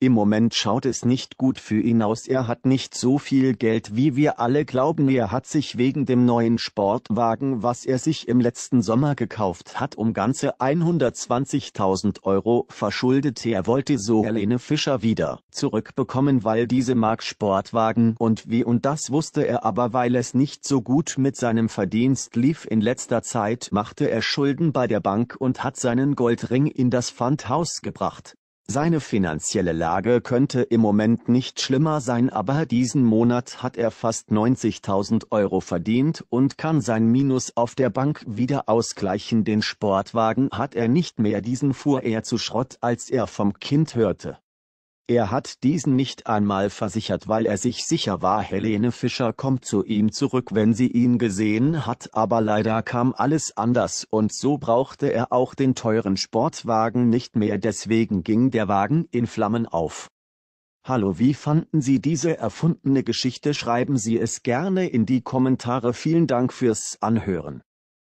Im Moment schaut es nicht gut für ihn aus. Er hat nicht so viel Geld, wie wir alle glauben. Er hat sich wegen dem neuen Sportwagen, was er sich im letzten Sommer gekauft hat, um ganze 120.000 Euro verschuldet. Er wollte so Helene Fischer wieder zurückbekommen, weil diese mag Sportwagen und wie und das wusste er aber, weil es nicht so gut mit seinem Verdienst lief. In letzter Zeit machte er Schulden bei der Bank und hat seinen Goldring in das Pfandhaus gebracht. Seine finanzielle Lage könnte im Moment nicht schlimmer sein, aber diesen Monat hat er fast 90.000 Euro verdient und kann sein Minus auf der Bank wieder ausgleichen. Den Sportwagen hat er nicht mehr, diesen fuhr er zu Schrott, als er vom Kind hörte. Er hat diesen nicht einmal versichert, weil er sich sicher war, Helene Fischer kommt zu ihm zurück, wenn sie ihn gesehen hat, aber leider kam alles anders und so brauchte er auch den teuren Sportwagen nicht mehr, deswegen ging der Wagen in Flammen auf. Hallo, wie fanden Sie diese erfundene Geschichte? Schreiben Sie es gerne in die Kommentare. Vielen Dank fürs Anhören.